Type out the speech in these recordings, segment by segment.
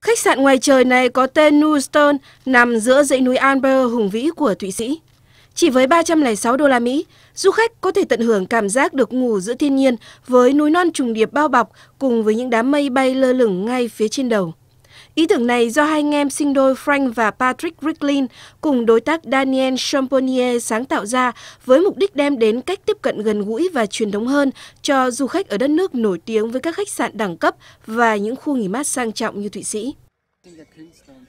Khách sạn ngoài trời này có tên Newstone nằm giữa dãy núi Alper hùng vĩ của Thụy Sĩ. Chỉ với 306 đô la Mỹ, du khách có thể tận hưởng cảm giác được ngủ giữa thiên nhiên với núi non trùng điệp bao bọc cùng với những đám mây bay lơ lửng ngay phía trên đầu. Ý tưởng này do hai anh em sinh đôi Frank và Patrick Ricklin cùng đối tác Daniel Champonier sáng tạo ra với mục đích đem đến cách tiếp cận gần gũi và truyền thống hơn cho du khách ở đất nước nổi tiếng với các khách sạn đẳng cấp và những khu nghỉ mát sang trọng như Thụy Sĩ.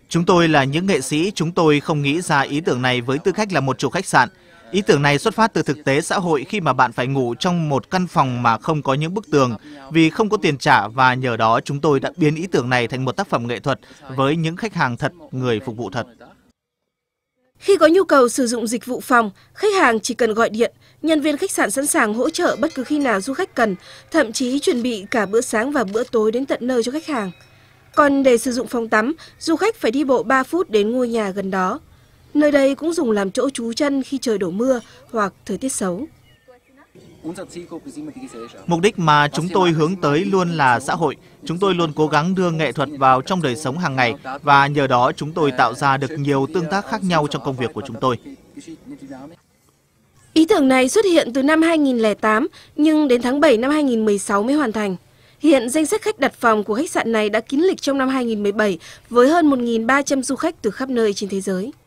Chúng tôi là những nghệ sĩ, chúng tôi không nghĩ ra ý tưởng này với tư cách là một chủ khách sạn. Ý tưởng này xuất phát từ thực tế xã hội khi mà bạn phải ngủ trong một căn phòng mà không có những bức tường vì không có tiền trả và nhờ đó chúng tôi đã biến ý tưởng này thành một tác phẩm nghệ thuật với những khách hàng thật, người phục vụ thật. Khi có nhu cầu sử dụng dịch vụ phòng, khách hàng chỉ cần gọi điện, nhân viên khách sạn sẵn sàng hỗ trợ bất cứ khi nào du khách cần, thậm chí chuẩn bị cả bữa sáng và bữa tối đến tận nơi cho khách hàng. Còn để sử dụng phòng tắm, du khách phải đi bộ 3 phút đến ngôi nhà gần đó. Nơi đây cũng dùng làm chỗ trú chân khi trời đổ mưa hoặc thời tiết xấu. Mục đích mà chúng tôi hướng tới luôn là xã hội. Chúng tôi luôn cố gắng đưa nghệ thuật vào trong đời sống hàng ngày và nhờ đó chúng tôi tạo ra được nhiều tương tác khác nhau trong công việc của chúng tôi. Ý tưởng này xuất hiện từ năm 2008 nhưng đến tháng 7 năm 2016 mới hoàn thành. Hiện danh sách khách đặt phòng của khách sạn này đã kín lịch trong năm 2017 với hơn 1.300 du khách từ khắp nơi trên thế giới.